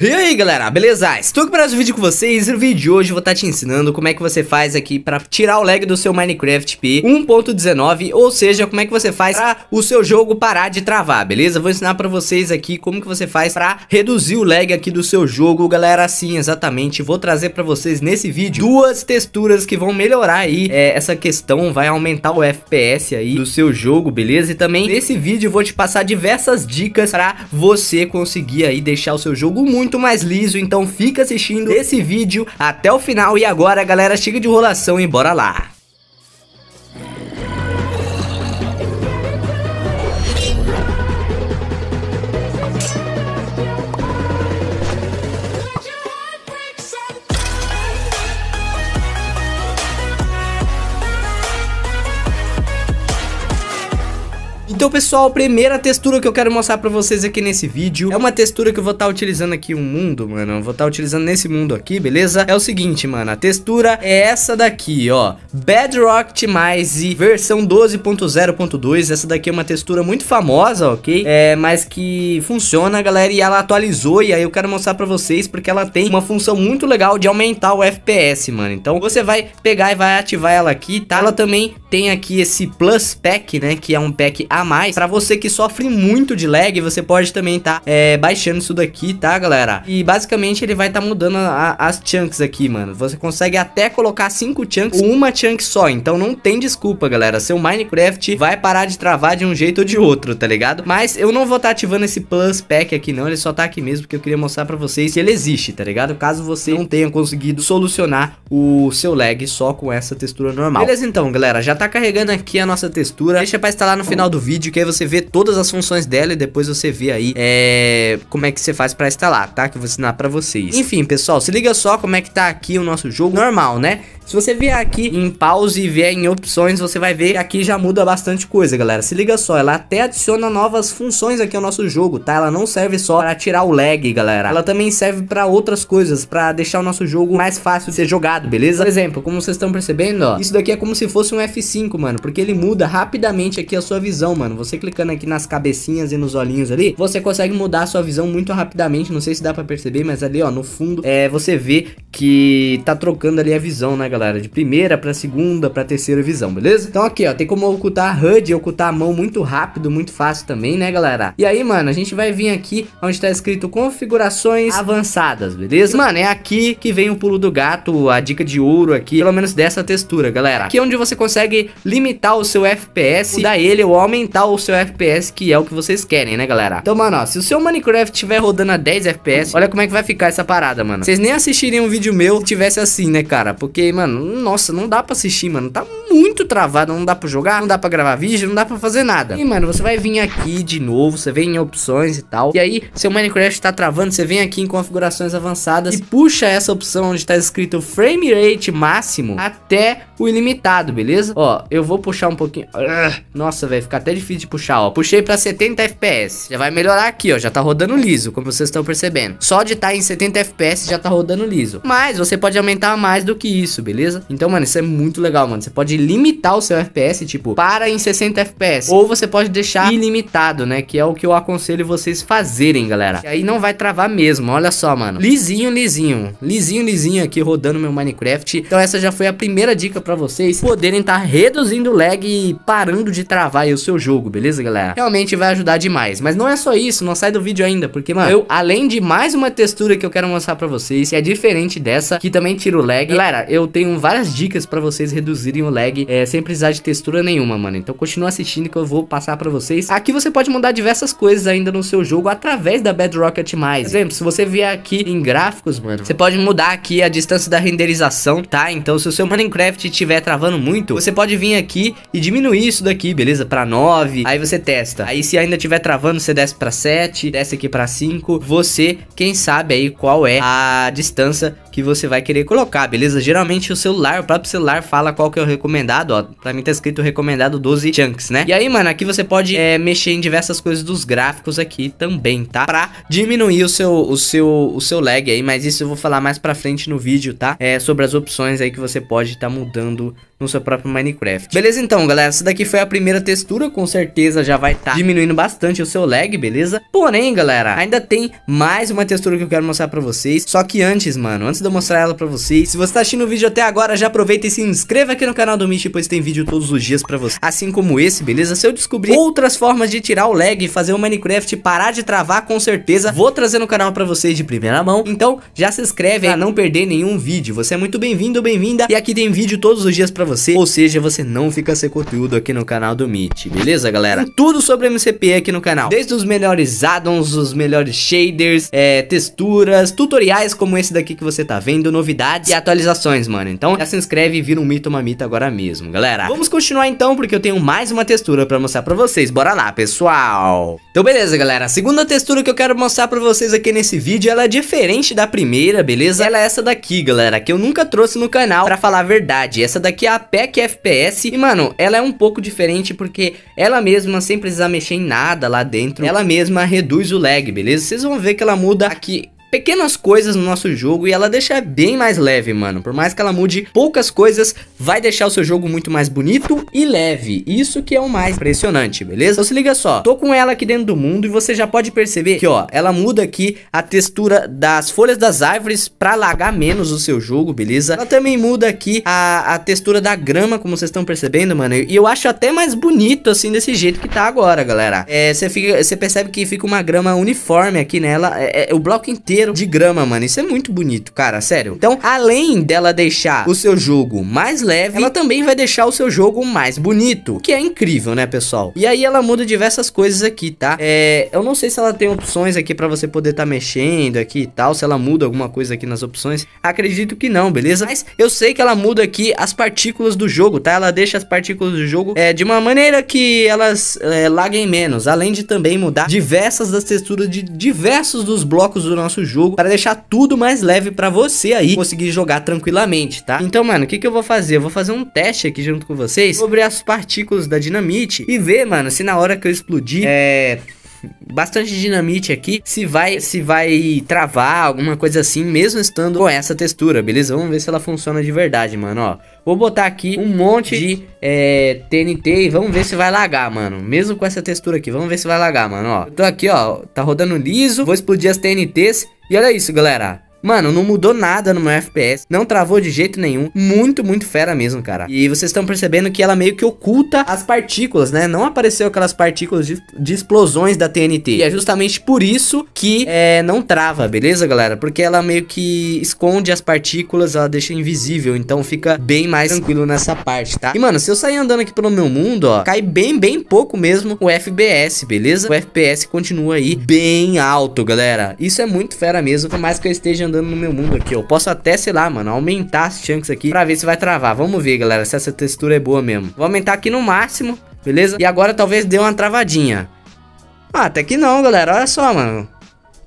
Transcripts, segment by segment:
E aí galera, beleza? Estou aqui para mais um vídeo com vocês e no vídeo de hoje eu vou estar tá te ensinando como é que você faz aqui para tirar o lag do seu Minecraft P 1.19 Ou seja, como é que você faz para o seu jogo parar de travar, beleza? Vou ensinar para vocês aqui como que você faz para reduzir o lag aqui do seu jogo Galera, sim, exatamente, vou trazer para vocês nesse vídeo duas texturas que vão melhorar aí é, Essa questão vai aumentar o FPS aí do seu jogo, beleza? E também nesse vídeo eu vou te passar diversas dicas para você conseguir aí deixar o seu jogo muito muito mais liso, então fica assistindo esse vídeo até o final. E agora, galera, chega de enrolação e bora lá! Então pessoal, a primeira textura que eu quero mostrar pra vocês aqui nesse vídeo É uma textura que eu vou estar tá utilizando aqui um mundo, mano eu Vou estar tá utilizando nesse mundo aqui, beleza? É o seguinte, mano, a textura é essa daqui, ó Bedrock Timize versão 12.0.2 Essa daqui é uma textura muito famosa, ok? É, mas que funciona, galera E ela atualizou e aí eu quero mostrar pra vocês Porque ela tem uma função muito legal de aumentar o FPS, mano Então você vai pegar e vai ativar ela aqui, tá? Ela também tem aqui esse Plus Pack, né? Que é um pack a mais. Pra você que sofre muito de lag, você pode também tá é, baixando isso daqui, tá, galera? E basicamente ele vai tá mudando a, as chunks aqui, mano. Você consegue até colocar 5 chunks ou uma chunk só. Então não tem desculpa, galera. Seu Minecraft vai parar de travar de um jeito ou de outro, tá ligado? Mas eu não vou estar tá ativando esse Plus Pack aqui não, ele só tá aqui mesmo porque eu queria mostrar pra vocês que ele existe, tá ligado? Caso você não tenha conseguido solucionar o seu lag só com essa textura normal. Beleza então, galera, já tá carregando aqui a nossa textura. Deixa pra instalar no final do vídeo vídeo que aí você vê todas as funções dela e depois você vê aí é, como é que você faz para instalar, tá? Que eu vou ensinar para vocês. Enfim, pessoal, se liga só como é que tá aqui o nosso jogo normal, né? Se você vier aqui em pause e vier em opções, você vai ver que aqui já muda bastante coisa, galera. Se liga só, ela até adiciona novas funções aqui ao nosso jogo, tá? Ela não serve só para tirar o lag, galera. Ela também serve para outras coisas, para deixar o nosso jogo mais fácil de ser jogado, beleza? Por exemplo, como vocês estão percebendo, ó, isso daqui é como se fosse um F5, mano, porque ele muda rapidamente aqui a sua visão, mano. Você clicando aqui nas cabecinhas e nos olhinhos ali, você consegue mudar a sua visão muito rapidamente, não sei se dá para perceber, mas ali, ó, no fundo, é, você vê que tá trocando ali a visão, né, galera? De primeira pra segunda pra terceira visão, beleza? Então aqui, ó, tem como ocultar a HUD e ocultar a mão muito rápido, muito fácil também, né, galera? E aí, mano, a gente vai vir aqui onde tá escrito configurações avançadas, beleza? Mano, é aqui que vem o pulo do gato, a dica de ouro aqui, pelo menos dessa textura, galera. Aqui é onde você consegue limitar o seu FPS, mudar ele ou aumentar o seu FPS, que é o que vocês querem, né, galera? Então, mano, ó, se o seu Minecraft estiver rodando a 10 FPS, olha como é que vai ficar essa parada, mano. Vocês nem assistiriam um vídeo vídeo meu tivesse assim, né, cara? Porque, mano, nossa, não dá pra assistir, mano. Tá muito travado, não dá pra jogar, não dá pra gravar vídeo, não dá pra fazer nada. E, mano, você vai vir aqui de novo, você vem em opções e tal. E aí, seu Minecraft tá travando, você vem aqui em configurações avançadas e puxa essa opção onde tá escrito frame rate máximo até o ilimitado, beleza? Ó, eu vou puxar um pouquinho. Ah, nossa, velho, fica até difícil de puxar, ó. Puxei pra 70 FPS. Já vai melhorar aqui, ó. Já tá rodando liso, como vocês estão percebendo. Só de estar tá em 70 FPS já tá rodando liso mais você pode aumentar mais do que isso, beleza? Então, mano, isso é muito legal, mano. Você pode limitar o seu FPS, tipo, para em 60 FPS. Ou você pode deixar ilimitado, né? Que é o que eu aconselho vocês fazerem, galera. E aí não vai travar mesmo, olha só, mano. Lisinho, lisinho. Lisinho, lisinho aqui rodando meu Minecraft. Então essa já foi a primeira dica pra vocês poderem estar tá reduzindo o lag e parando de travar o seu jogo, beleza, galera? Realmente vai ajudar demais. Mas não é só isso, não sai do vídeo ainda, porque, mano, eu, além de mais uma textura que eu quero mostrar pra vocês, que é diferente diferente dessa, que também tira o lag. Galera, eu tenho várias dicas pra vocês reduzirem o lag é, sem precisar de textura nenhuma, mano. Então continua assistindo que eu vou passar pra vocês. Aqui você pode mudar diversas coisas ainda no seu jogo através da Bedrock mais. Por exemplo, se você vier aqui em gráficos, mano, você pode mudar aqui a distância da renderização, tá? Então se o seu Minecraft estiver travando muito, você pode vir aqui e diminuir isso daqui, beleza? Pra 9, aí você testa. Aí se ainda estiver travando, você desce pra 7, desce aqui pra 5. Você, quem sabe aí qual é a distância que você vai querer colocar, beleza? Geralmente o celular, o próprio celular fala qual que é o recomendado, ó. Pra mim tá escrito recomendado 12 chunks, né? E aí, mano, aqui você pode é, mexer em diversas coisas dos gráficos aqui também, tá? Pra diminuir o seu, o seu, o seu lag aí, mas isso eu vou falar mais pra frente no vídeo, tá? É, sobre as opções aí que você pode estar tá mudando no seu próprio Minecraft. Beleza então, galera? Essa daqui foi a primeira textura, com certeza já vai estar tá diminuindo bastante o seu lag, beleza? Porém, galera, ainda tem mais uma textura que eu quero mostrar pra vocês. Só que antes, mano, antes do mostrar ela pra vocês. Se você tá assistindo o vídeo até agora, já aproveita e se inscreva aqui no canal do Michi, pois tem vídeo todos os dias pra você. Assim como esse, beleza? Se eu descobrir outras formas de tirar o lag e fazer o Minecraft parar de travar, com certeza vou trazer no canal pra vocês de primeira mão. Então, já se inscreve pra não perder nenhum vídeo. Você é muito bem-vindo, bem-vinda. E aqui tem vídeo todos os dias pra você, ou seja, você não fica sem conteúdo aqui no canal do Meet, beleza, galera? Tem hum. tudo sobre MCP aqui no canal. Desde os melhores addons, os melhores shaders, é, texturas, tutoriais como esse daqui que você tá vendo novidades e atualizações, mano. Então já se inscreve e vira um mito, mamita agora mesmo, galera. Vamos continuar então, porque eu tenho mais uma textura pra mostrar pra vocês. Bora lá, pessoal. Então beleza, galera. A segunda textura que eu quero mostrar pra vocês aqui nesse vídeo, ela é diferente da primeira, beleza? Ela é essa daqui, galera, que eu nunca trouxe no canal, pra falar a verdade. Essa daqui é a PEC FPS e, mano, ela é um pouco diferente porque ela mesma, sem precisar mexer em nada lá dentro, ela mesma reduz o lag, beleza? Vocês vão ver que ela muda aqui pequenas coisas no nosso jogo e ela deixa bem mais leve, mano. Por mais que ela mude poucas coisas, vai deixar o seu jogo muito mais bonito e leve. Isso que é o mais impressionante, beleza? Então se liga só, tô com ela aqui dentro do mundo e você já pode perceber que, ó, ela muda aqui a textura das folhas das árvores pra lagar menos o seu jogo, beleza? Ela também muda aqui a, a textura da grama, como vocês estão percebendo, mano. E eu acho até mais bonito, assim, desse jeito que tá agora, galera. É, você é, fica, percebe que fica uma grama uniforme aqui nela, é, é o bloco inteiro de grama, mano. Isso é muito bonito, cara, sério. Então, além dela deixar o seu jogo mais leve, ela também vai deixar o seu jogo mais bonito, que é incrível, né, pessoal? E aí ela muda diversas coisas aqui, tá? É, eu não sei se ela tem opções aqui para você poder estar tá mexendo aqui e tal, se ela muda alguma coisa aqui nas opções. Acredito que não, beleza? Mas eu sei que ela muda aqui as partículas do jogo, tá? Ela deixa as partículas do jogo é, de uma maneira que elas é, laguem menos, além de também mudar diversas das texturas de diversos dos blocos do nosso jogo para deixar tudo mais leve para você aí conseguir jogar tranquilamente, tá? Então, mano, o que, que eu vou fazer? Eu vou fazer um teste aqui junto com vocês sobre as partículas da dinamite e ver, mano, se na hora que eu explodir, é bastante dinamite aqui, se vai se vai travar alguma coisa assim, mesmo estando com essa textura, beleza? Vamos ver se ela funciona de verdade, mano, ó. Vou botar aqui um monte de é, TNT e vamos ver se vai lagar, mano. Mesmo com essa textura aqui, vamos ver se vai lagar, mano, ó. Eu tô aqui, ó, tá rodando liso, vou explodir as TNTs e era isso, galera. Mano, não mudou nada no meu FPS, não travou de jeito nenhum, muito, muito fera mesmo, cara. E vocês estão percebendo que ela meio que oculta as partículas, né? Não apareceu aquelas partículas de, de explosões da TNT. E é justamente por isso que é, não trava, beleza, galera? Porque ela meio que esconde as partículas, ela deixa invisível, então fica bem mais tranquilo nessa parte, tá? E, mano, se eu sair andando aqui pelo meu mundo, ó, cai bem, bem pouco mesmo o FBS, beleza? O FPS continua aí bem alto, galera. Isso é muito fera mesmo, por mais que eu esteja andando no meu mundo aqui, ó. Eu posso até, sei lá, mano, aumentar as chunks aqui pra ver se vai travar. Vamos ver, galera, se essa textura é boa mesmo. Vou aumentar aqui no máximo, beleza? E agora talvez dê uma travadinha. Ah, até que não, galera. Olha só, mano.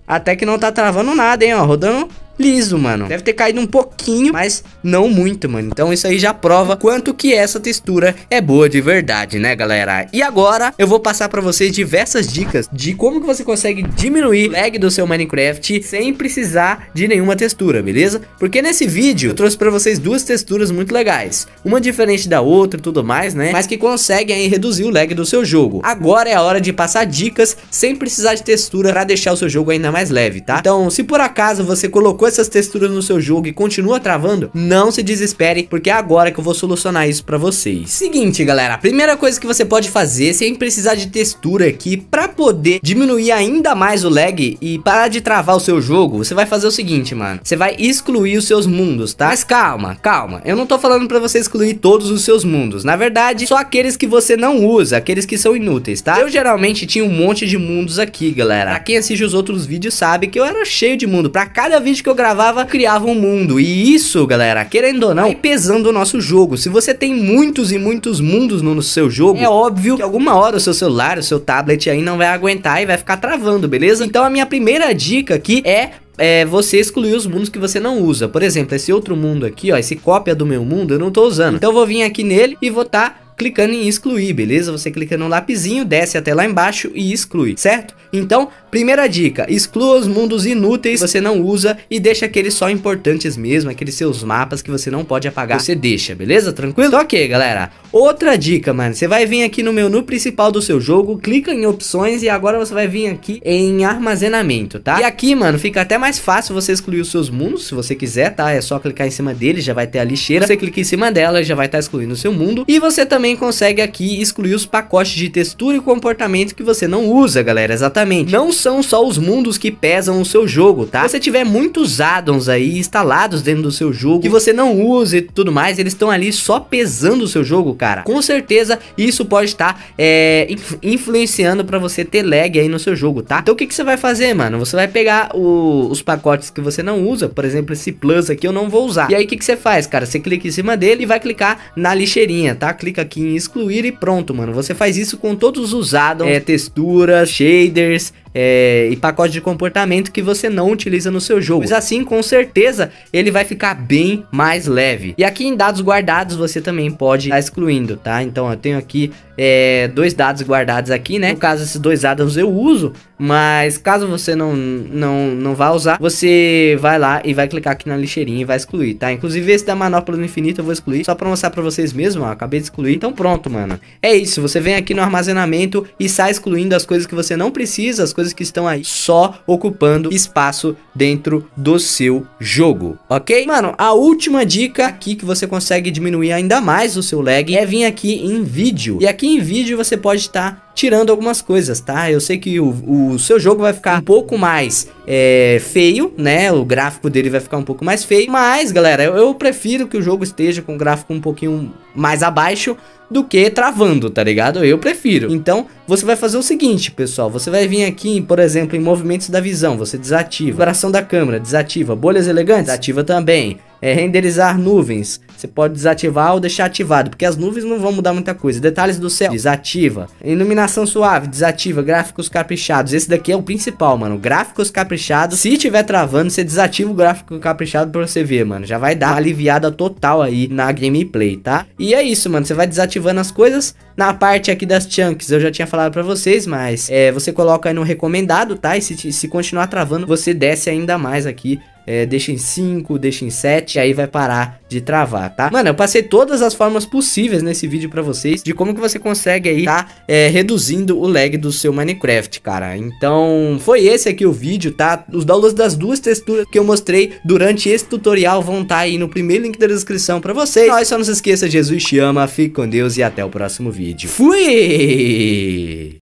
Até que não tá travando nada, hein, ó. Rodando liso, mano. Deve ter caído um pouquinho, mas não muito, mano. Então isso aí já prova quanto que essa textura é boa de verdade, né, galera? E agora eu vou passar pra vocês diversas dicas de como que você consegue diminuir o lag do seu Minecraft sem precisar de nenhuma textura, beleza? Porque nesse vídeo eu trouxe pra vocês duas texturas muito legais. Uma diferente da outra e tudo mais, né? Mas que conseguem aí reduzir o lag do seu jogo. Agora é a hora de passar dicas sem precisar de textura pra deixar o seu jogo ainda mais leve, tá? Então, se por acaso você colocou essas texturas no seu jogo e continua travando, não se desespere, porque é agora que eu vou solucionar isso pra vocês. Seguinte, galera, a primeira coisa que você pode fazer, sem precisar de textura aqui, pra poder diminuir ainda mais o lag e parar de travar o seu jogo, você vai fazer o seguinte, mano. Você vai excluir os seus mundos, tá? Mas calma, calma. Eu não tô falando pra você excluir todos os seus mundos. Na verdade, só aqueles que você não usa, aqueles que são inúteis, tá? Eu geralmente tinha um monte de mundos aqui, galera. Pra quem assiste os outros vídeos sabe que eu era cheio de mundo. Pra cada vídeo que eu eu gravava, criava um mundo. E isso, galera, querendo ou não, vai pesando o nosso jogo. Se você tem muitos e muitos mundos no, seu jogo, é óbvio que alguma hora o seu celular, o seu tablet aí não vai aguentar e vai ficar travando, beleza? Então a minha primeira dica aqui é é você excluir os mundos que você não usa. Por exemplo, esse outro mundo aqui, ó, esse cópia do meu mundo, eu não tô usando. Então eu vou vir aqui nele e vou tá clicando em excluir, beleza? Você clica no lapizinho desce até lá embaixo e exclui, certo? Então, primeira dica, exclua os mundos inúteis que você não usa e deixa aqueles só importantes mesmo, aqueles seus mapas que você não pode apagar, você deixa, beleza? Tranquilo? Então, ok, galera. Outra dica, mano, você vai vir aqui no menu principal do seu jogo, clica em opções e agora você vai vir aqui em armazenamento, tá? E aqui, mano, fica até mais fácil você excluir os seus mundos, se você quiser, tá? É só clicar em cima dele, já vai ter a lixeira, você clica em cima dela, já vai estar tá excluindo o seu mundo. E você também consegue aqui excluir os pacotes de textura e comportamento que você não usa, galera, exatamente. Não são só os mundos que pesam o seu jogo, tá? Se você tiver muitos addons aí instalados dentro do seu jogo, que você não usa e tudo mais, eles estão ali só pesando o seu jogo, cara. Com certeza isso pode estar é, influenciando para você ter lag aí no seu jogo, tá? Então o que, que você vai fazer, mano? Você vai pegar o, os pacotes que você não usa, por exemplo, esse plus aqui eu não vou usar. E aí o que, que você faz, cara? Você clica em cima dele e vai clicar na lixeirinha, tá? Clica aqui em excluir e pronto, mano. Você faz isso com todos os addons, é, texturas, shaders, é, e pacote de comportamento que você não utiliza no seu jogo. Mas assim, com certeza, ele vai ficar bem mais leve. E aqui em dados guardados, você também pode estar tá excluindo, tá? Então, eu tenho aqui é, dois dados guardados aqui, né? No caso, esses dois dados eu uso mas caso você não, não, não vá usar, você vai lá e vai clicar aqui na lixeirinha e vai excluir, tá? Inclusive esse da manopla do infinito eu vou excluir, só pra mostrar pra vocês mesmo, ó, acabei de excluir. Então pronto, mano. É isso, você vem aqui no armazenamento e sai excluindo as coisas que você não precisa, as coisas que estão aí só ocupando espaço dentro do seu jogo, ok? Mano, a última dica aqui que você consegue diminuir ainda mais o seu lag é vir aqui em vídeo. E aqui em vídeo você pode estar... Tá tirando algumas coisas, tá? Eu sei que o, o seu jogo vai ficar um pouco mais é, feio, né? O gráfico dele vai ficar um pouco mais feio, mas, galera, eu, eu prefiro que o jogo esteja com o gráfico um pouquinho mais abaixo do que travando, tá ligado? Eu prefiro. Então, você vai fazer o seguinte, pessoal. Você vai vir aqui, por exemplo, em movimentos da visão, você desativa. Vibração da câmera, desativa. Bolhas elegantes, ativa também. É, renderizar nuvens, você pode desativar ou deixar ativado, porque as nuvens não vão mudar muita coisa. Detalhes do céu, desativa. Iluminação suave, desativa. Gráficos caprichados. Esse daqui é o principal, mano. Gráficos caprichados. Se tiver travando, você desativa o gráfico caprichado pra você ver, mano. Já vai dar uma aliviada total aí na gameplay, tá? E é isso, mano. Você vai desativando as coisas. Na parte aqui das chunks, eu já tinha falado pra vocês, mas é, você coloca aí no recomendado, tá? E se, se continuar travando, você desce ainda mais aqui é, deixa em 5, deixa em 7, aí vai parar de travar, tá? Mano, eu passei todas as formas possíveis nesse vídeo pra vocês de como que você consegue aí tá é, reduzindo o lag do seu Minecraft, cara. Então, foi esse aqui o vídeo, tá? Os downloads das duas texturas que eu mostrei durante esse tutorial vão estar tá aí no primeiro link da descrição pra vocês. Nós só não se esqueça, Jesus te ama, fique com Deus e até o próximo vídeo. Fui!